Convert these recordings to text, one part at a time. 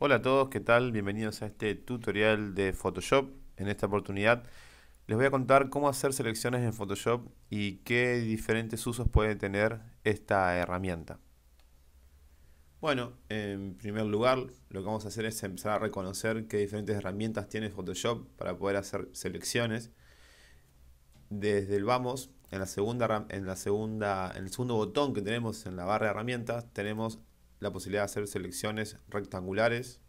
Hola a todos, ¿qué tal? Bienvenidos a este tutorial de Photoshop. En esta oportunidad les voy a contar cómo hacer selecciones en Photoshop y qué diferentes usos puede tener esta herramienta. Bueno, en primer lugar lo que vamos a hacer es empezar a reconocer qué diferentes herramientas tiene Photoshop para poder hacer selecciones. Desde el vamos, en la segunda en la segunda el segundo botón que tenemos en la barra de herramientas, tenemos la posibilidad de hacer selecciones rectangulares.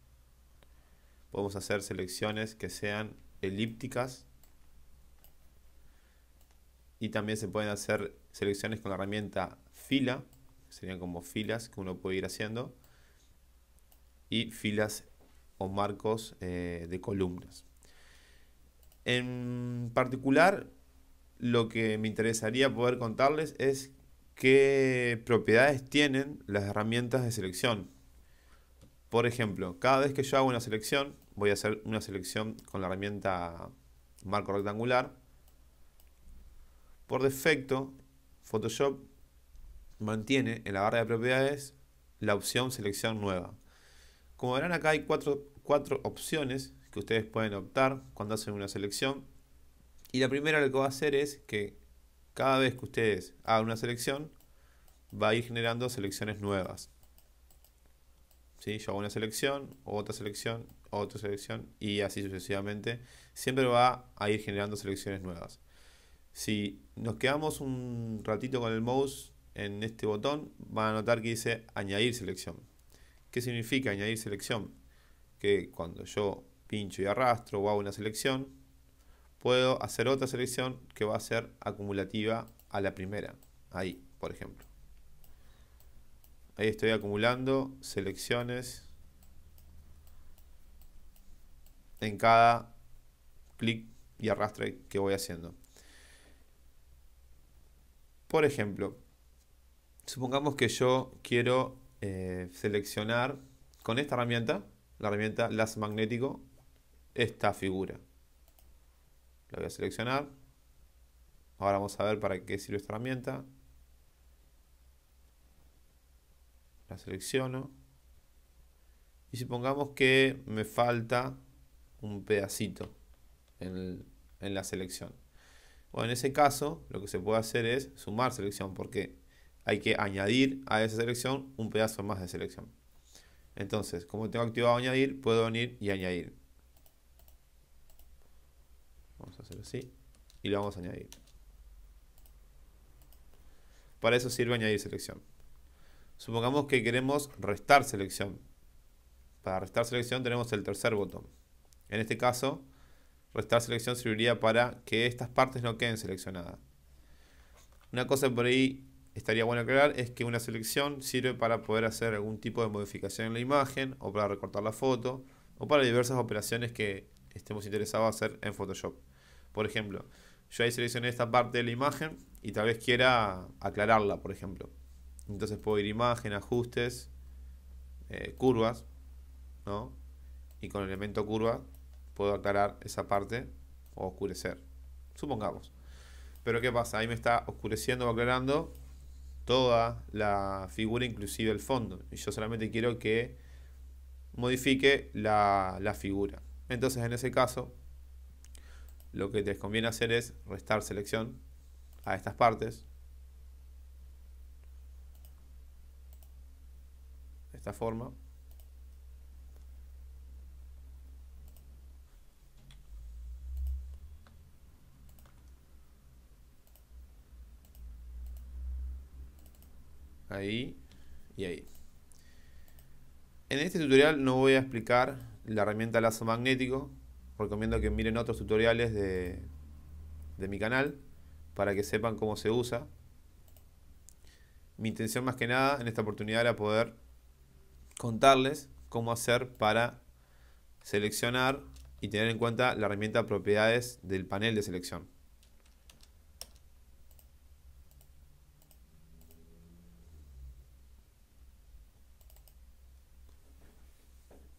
Podemos hacer selecciones que sean elípticas. Y también se pueden hacer selecciones con la herramienta fila. Serían como filas que uno puede ir haciendo. Y filas o marcos eh, de columnas. En particular, lo que me interesaría poder contarles es qué propiedades tienen las herramientas de selección. Por ejemplo, cada vez que yo hago una selección, voy a hacer una selección con la herramienta marco rectangular. Por defecto, Photoshop mantiene en la barra de propiedades la opción selección nueva. Como verán acá hay cuatro, opciones que ustedes pueden optar cuando hacen una selección. Y la primera lo que va a hacer es que cada vez que ustedes hagan una selección, va a ir generando selecciones nuevas. Si Yo hago una selección, otra selección, otra selección y así sucesivamente. Siempre va a ir generando selecciones nuevas. Si nos quedamos un ratito con el mouse en este botón, van a notar que dice añadir selección. ¿Qué significa añadir selección? Que cuando yo pincho y arrastro o hago una selección, puedo hacer otra selección que va a ser acumulativa a la primera. Ahí, por ejemplo. Ahí estoy acumulando selecciones en cada clic y arrastre que voy haciendo. Por ejemplo, supongamos que yo quiero eh, seleccionar con esta herramienta, la herramienta Las Magnético, esta figura. Lo voy a seleccionar. Ahora vamos a ver para qué sirve esta herramienta. La selecciono. Y supongamos que me falta un pedacito en, en la selección. Bueno, en ese caso lo que se puede hacer es sumar selección porque hay que añadir a esa selección un pedazo más de selección. Entonces, como tengo activado añadir, puedo venir y añadir. Y lo vamos a añadir. Para eso sirve añadir selección. Supongamos que queremos restar selección. Para restar selección tenemos el tercer botón. En este caso, restar selección serviría para que estas partes no queden seleccionadas. Una cosa por ahí estaría bueno aclarar es que una selección sirve para poder hacer algún tipo de modificación en la imagen o para recortar la foto o para diversas operaciones que estemos interesados a hacer en Photoshop. Por ejemplo, yo ahí seleccioné esta parte de la imagen y tal vez quiera aclararla, por ejemplo. Entonces puedo ir imagen, ajustes, eh, curvas, ¿no? Y con el elemento curva puedo aclarar esa parte o oscurecer, supongamos. Pero ¿qué pasa? Ahí me está oscureciendo o aclarando toda la figura, inclusive el fondo. Y yo solamente quiero que modifique la, la figura. Entonces en ese caso lo que te conviene hacer es restar selección a estas partes. De esta forma. Ahí y ahí. En este tutorial no voy a explicar la herramienta lazo magnético, recomiendo que miren otros tutoriales de, mi canal para que sepan cómo se usa. Mi intención más que nada en esta oportunidad era poder contarles cómo hacer para seleccionar y tener en cuenta la herramienta propiedades del panel de selección.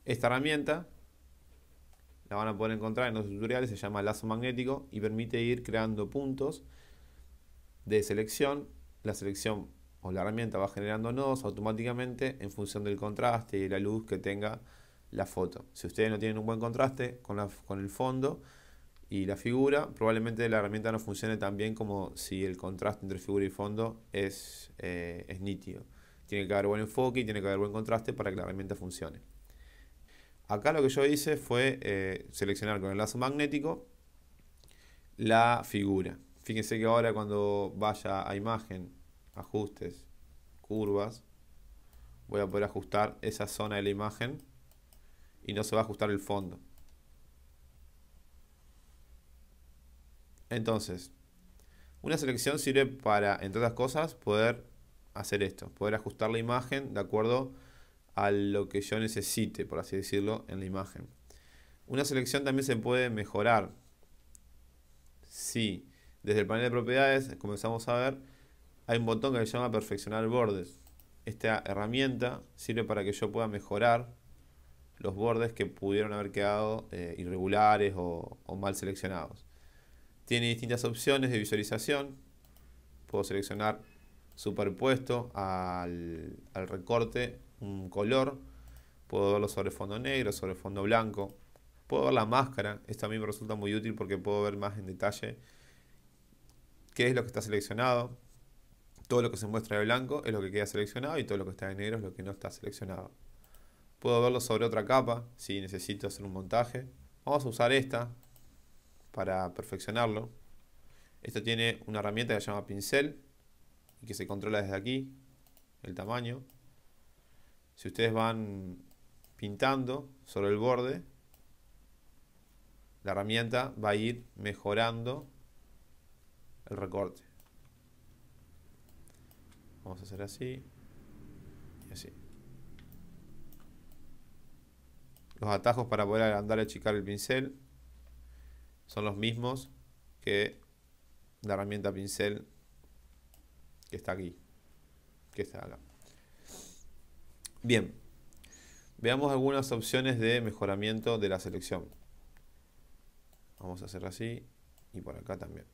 Esta herramienta la van a poder encontrar en los tutoriales, se llama lazo magnético y permite ir creando puntos de selección. La selección o la herramienta va generando nodos automáticamente en función del contraste y la luz que tenga la foto. Si ustedes no tienen un buen contraste con, la, con el fondo y la figura, probablemente la herramienta no funcione tan bien como si el contraste entre figura y fondo es, eh, es nítido. Tiene que haber buen enfoque y tiene que haber buen contraste para que la herramienta funcione. Acá lo que yo hice fue eh, seleccionar con el lazo magnético la figura. Fíjense que ahora cuando vaya a imagen, ajustes, curvas, voy a poder ajustar esa zona de la imagen y no se va a ajustar el fondo. Entonces, una selección sirve para, entre otras cosas, poder hacer esto, poder ajustar la imagen de acuerdo a a lo que yo necesite, por así decirlo, en la imagen. Una selección también se puede mejorar. Si desde el panel de propiedades comenzamos a ver, hay un botón que se llama perfeccionar bordes. Esta herramienta sirve para que yo pueda mejorar los bordes que pudieron haber quedado eh, irregulares o, mal seleccionados. Tiene distintas opciones de visualización. Puedo seleccionar superpuesto al, al recorte un color. Puedo verlo sobre fondo negro, sobre fondo blanco. Puedo ver la máscara. Esto a mí me resulta muy útil porque puedo ver más en detalle qué es lo que está seleccionado. Todo lo que se muestra de blanco es lo que queda seleccionado y todo lo que está de negro es lo que no está seleccionado. Puedo verlo sobre otra capa si necesito hacer un montaje. Vamos a usar esta para perfeccionarlo. Esto tiene una herramienta que se llama pincel y que se controla desde aquí, el tamaño. Si ustedes van pintando sobre el borde, la herramienta va a ir mejorando el recorte. Vamos a hacer así y así. Los atajos para poder agrandar y achicar el pincel son los mismos que la herramienta pincel que está aquí, que está Bien, veamos algunas opciones de mejoramiento de la selección. Vamos a hacer así y por acá también.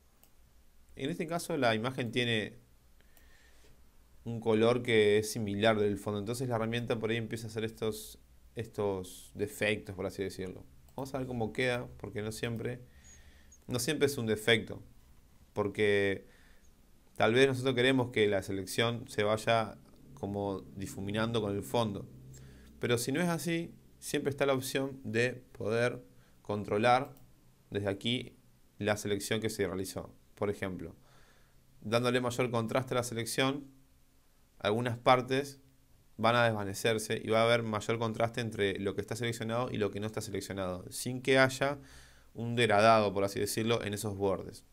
En este caso la imagen tiene un color que es similar del fondo, entonces la herramienta por ahí empieza a hacer estos, estos defectos, por así decirlo. Vamos a ver cómo queda, porque no siempre, no siempre es un defecto, porque tal vez nosotros queremos que la selección se vaya como difuminando con el fondo. Pero si no es así, siempre está la opción de poder controlar desde aquí la selección que se realizó. Por ejemplo, dándole mayor contraste a la selección, algunas partes van a desvanecerse y va a haber mayor contraste entre lo que está seleccionado y lo que no está seleccionado, sin que haya un degradado, por así decirlo, en esos bordes.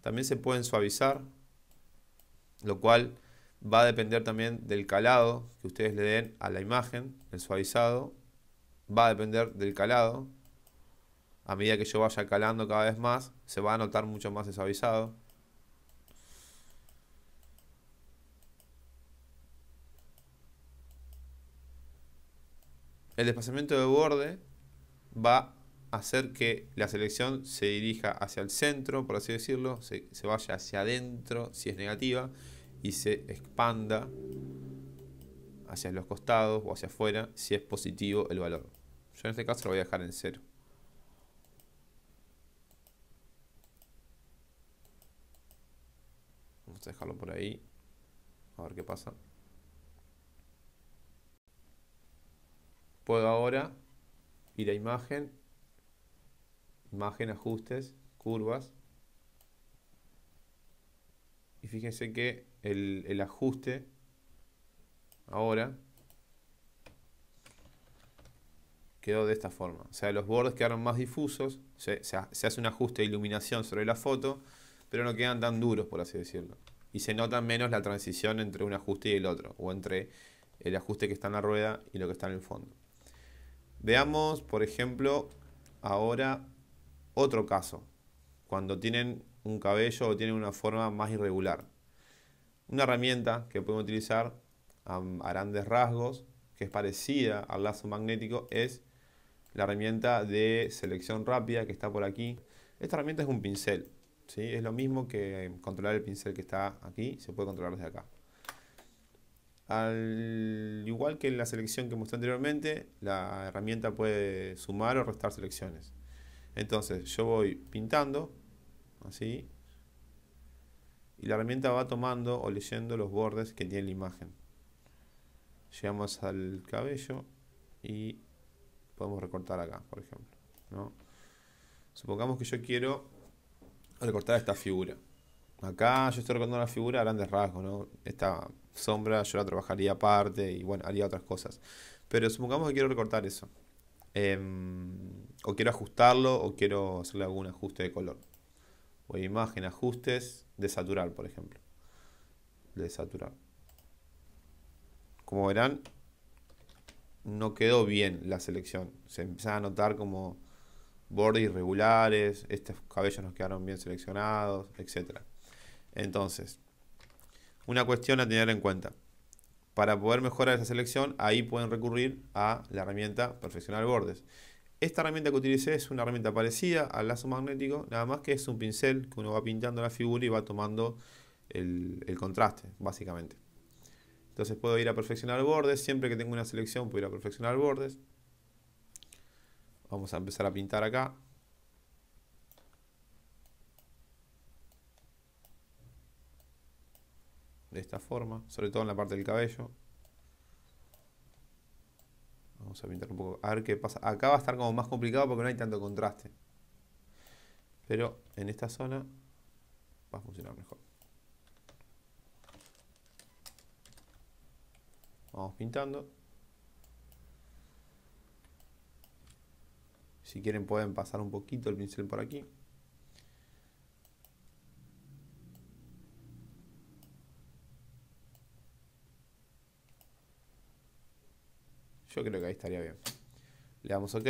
También se pueden suavizar, lo cual va a depender también del calado que ustedes le den a la imagen, el suavizado. Va a depender del calado. A medida que yo vaya calando cada vez más, se va a notar mucho más el suavizado. El desplazamiento de borde va a hacer que la selección se dirija hacia el centro, por así decirlo, se, se vaya hacia adentro si es negativa y se expanda hacia los costados o hacia afuera si es positivo el valor. Yo en este caso lo voy a dejar en cero. Vamos a dejarlo por ahí. A ver qué pasa. Puedo ahora ir a imagen, imagen, ajustes, curvas. Y fíjense que el, ajuste ahora quedó de esta forma. O sea, los bordes quedaron más difusos, se, se, hace un ajuste de iluminación sobre la foto, pero no quedan tan duros, por así decirlo. Y se nota menos la transición entre un ajuste y el otro, o entre el ajuste que está en la rueda y lo que está en el fondo. Veamos, por ejemplo, ahora otro caso, cuando tienen un cabello o tienen una forma más irregular una herramienta que podemos utilizar a, grandes rasgos, que es parecida al lazo magnético, es la herramienta de selección rápida que está por aquí. Esta herramienta es un pincel, ¿sí? es lo mismo que em, controlar el pincel que está aquí, se puede controlar desde acá. Al igual que la selección que mostré anteriormente, la herramienta puede sumar o restar selecciones. Entonces yo voy pintando, así, y la herramienta va tomando o leyendo los bordes que tiene la imagen. Llegamos al cabello y podemos recortar acá, por ejemplo. Supongamos que yo quiero recortar esta figura. Acá yo estoy recortando la figura a grandes rasgos, Esta sombra yo la trabajaría aparte y bueno, haría otras cosas. Pero supongamos que quiero recortar eso. Em, o quiero ajustarlo o quiero hacerle algún ajuste de color o imagen, ajustes, desaturar, por ejemplo. Desaturar. Como verán, no quedó bien la selección. Se empieza a notar como bordes irregulares, estos cabellos nos quedaron bien seleccionados, etc. Entonces, una cuestión a tener en cuenta. Para poder mejorar esa selección, ahí pueden recurrir a la herramienta Perfeccionar Bordes. Esta herramienta que utilicé es una herramienta parecida al lazo magnético, nada más que es un pincel que uno va pintando la figura y va tomando el, contraste, básicamente. Entonces puedo ir a perfeccionar bordes, siempre que tengo una selección puedo ir a perfeccionar bordes. Vamos a empezar a pintar acá. De esta forma, sobre todo en la parte del cabello. Vamos a pintar un poco. A ver qué pasa. Acá va a estar como más complicado porque no hay tanto contraste. Pero en esta zona va a funcionar mejor. Vamos pintando. Si quieren pueden pasar un poquito el pincel por aquí. Yo creo que ahí estaría bien. Le damos OK.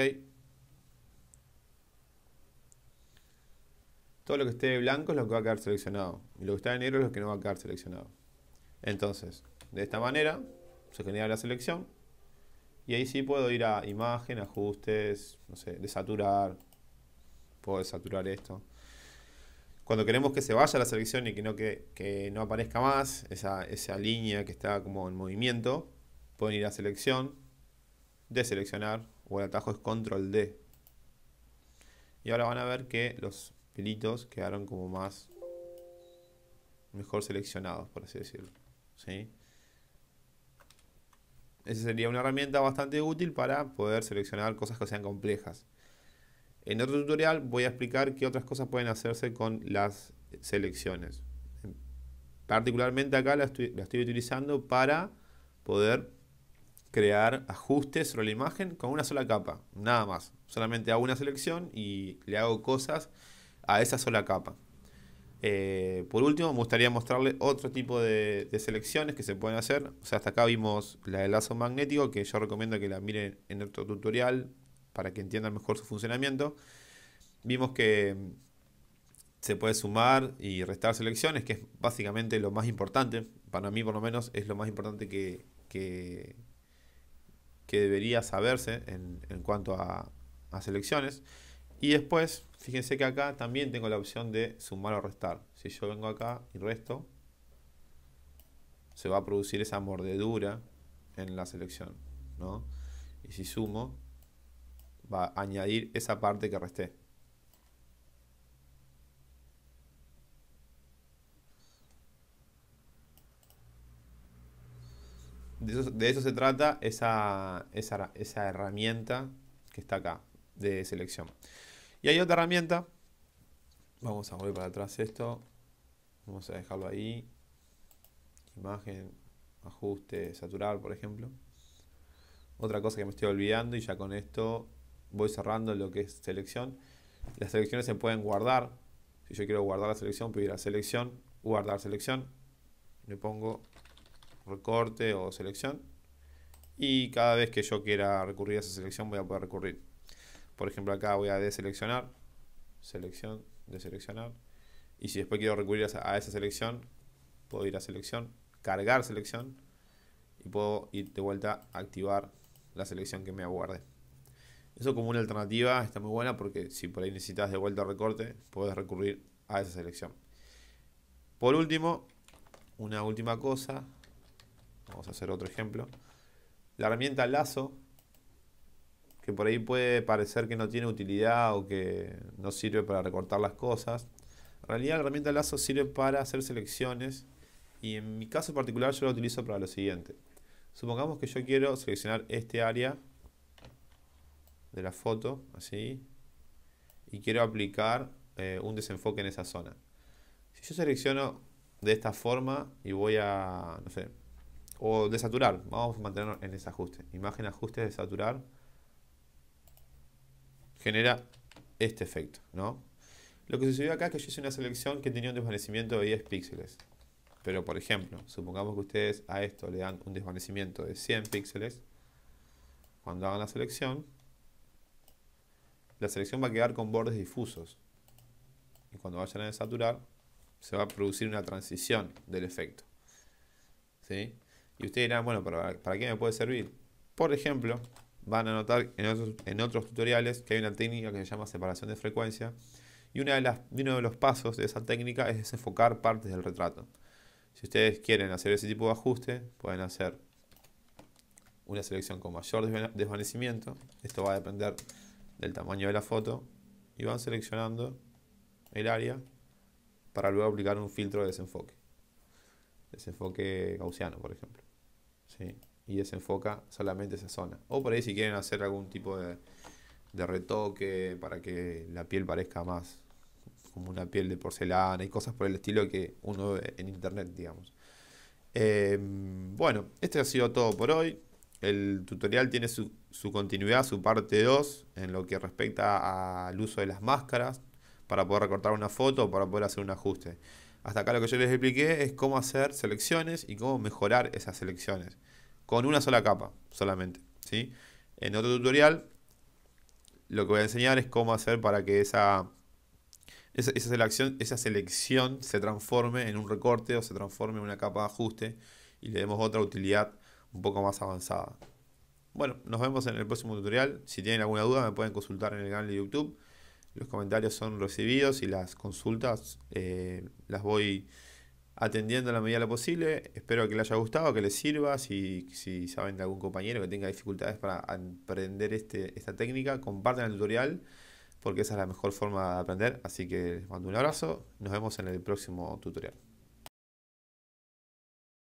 Todo lo que esté blanco es lo que va a quedar seleccionado. Y lo que está de negro es lo que no va a quedar seleccionado. Entonces, de esta manera se genera la selección. Y ahí sí puedo ir a imagen, ajustes, no sé, desaturar. Puedo desaturar esto. Cuando queremos que se vaya la selección y que no, que, no aparezca más esa, esa línea que está como en movimiento, pueden ir a selección, de seleccionar o el atajo es control D. Y ahora van a ver que los pilitos quedaron como más mejor seleccionados, por así decirlo. ¿Sí? Esa sería una herramienta bastante útil para poder seleccionar cosas que sean complejas. En otro tutorial voy a explicar qué otras cosas pueden hacerse con las selecciones. Particularmente acá la estoy, la estoy utilizando para poder crear ajustes sobre la imagen con una sola capa, nada más. Solamente hago una selección y le hago cosas a esa sola capa. Eh, por último, me gustaría mostrarle otro tipo de, selecciones que se pueden hacer. O sea, hasta acá vimos la del lazo magnético, que yo recomiendo que la miren en otro tutorial para que entiendan mejor su funcionamiento. Vimos que se puede sumar y restar selecciones, que es básicamente lo más importante. Para mí, por lo menos, es lo más importante que que debería saberse en, cuanto a, a, selecciones. Y después, fíjense que acá también tengo la opción de sumar o restar. Si yo vengo acá y resto, se va a producir esa mordedura en la selección. ¿no? Y si sumo, va a añadir esa parte que resté. de eso, se trata esa, esa, esa herramienta que está acá de selección. Y hay otra herramienta. Vamos a volver para atrás esto. Vamos a dejarlo ahí. Imagen, ajuste, saturar, por ejemplo. Otra cosa que me estoy olvidando y ya con esto voy cerrando lo que es selección. Las selecciones se pueden guardar. Si yo quiero guardar la selección, puedo ir a selección, guardar selección. Le pongo recorte o selección. Y cada vez que yo quiera recurrir a esa selección voy a poder recurrir. Por ejemplo acá voy a deseleccionar, selección, deseleccionar. Y si después quiero recurrir a esa selección, puedo ir a selección, cargar selección y puedo ir de vuelta a activar la selección que me aguarde. Eso como una alternativa está muy buena porque si por ahí necesitas de vuelta recorte, puedes recurrir a esa selección. Por último, una última cosa Vamos a hacer otro ejemplo. La herramienta lazo, que por ahí puede parecer que no tiene utilidad o que no sirve para recortar las cosas. En realidad la herramienta lazo sirve para hacer selecciones y en mi caso particular yo la utilizo para lo siguiente. Supongamos que yo quiero seleccionar este área de la foto, así, y quiero aplicar eh, un desenfoque en esa zona. Si yo selecciono de esta forma y voy a, no sé, o desaturar. Vamos a mantener en ese ajuste. Imagen, ajuste, saturar, Genera este efecto, ¿no? Lo que sucedió acá es que yo hice una selección que tenía un desvanecimiento de 10 píxeles. Pero, por ejemplo, supongamos que ustedes a esto le dan un desvanecimiento de 100 píxeles. Cuando hagan la selección, la selección va a quedar con bordes difusos. Y cuando vayan a desaturar, se va a producir una transición del efecto. ¿Sí? Y ustedes dirán, bueno, ¿para, ¿para, qué me puede servir? Por ejemplo, van a notar en otros, tutoriales que hay una técnica que se llama separación de frecuencia. Y una de las, uno de los pasos de esa técnica es desenfocar partes del retrato. Si ustedes quieren hacer ese tipo de ajuste, pueden hacer una selección con mayor desvanecimiento. Esto va a depender del tamaño de la foto. Y van seleccionando el área para luego aplicar un filtro de desenfoque. Desenfoque gaussiano, por ejemplo y desenfoca solamente esa zona. O por ahí si quieren hacer algún tipo de, retoque para que la piel parezca más como una piel de porcelana y cosas por el estilo que uno ve en internet, digamos. Em, bueno, este ha sido todo por hoy. El tutorial tiene su, su continuidad, su parte 2, en lo que respecta al uso de las máscaras para poder recortar una foto o para poder hacer un ajuste. Hasta acá lo que yo les expliqué es cómo hacer selecciones y cómo mejorar esas selecciones con una sola capa solamente. ¿sí? En otro tutorial lo que voy a enseñar es cómo hacer para que esa, esa, selección, esa selección se transforme en un recorte o se transforme en una capa de ajuste y le demos otra utilidad un poco más avanzada. Bueno, nos vemos en el próximo tutorial. Si tienen alguna duda me pueden consultar en el canal de YouTube. Los comentarios son recibidos y las consultas eh, las voy atendiendo a la medida de lo posible. Espero que les haya gustado, que les sirva. Si, si saben de algún compañero que tenga dificultades para aprender este, esta técnica, compartan el tutorial porque esa es la mejor forma de aprender. Así que les mando un abrazo. Nos vemos en el próximo tutorial.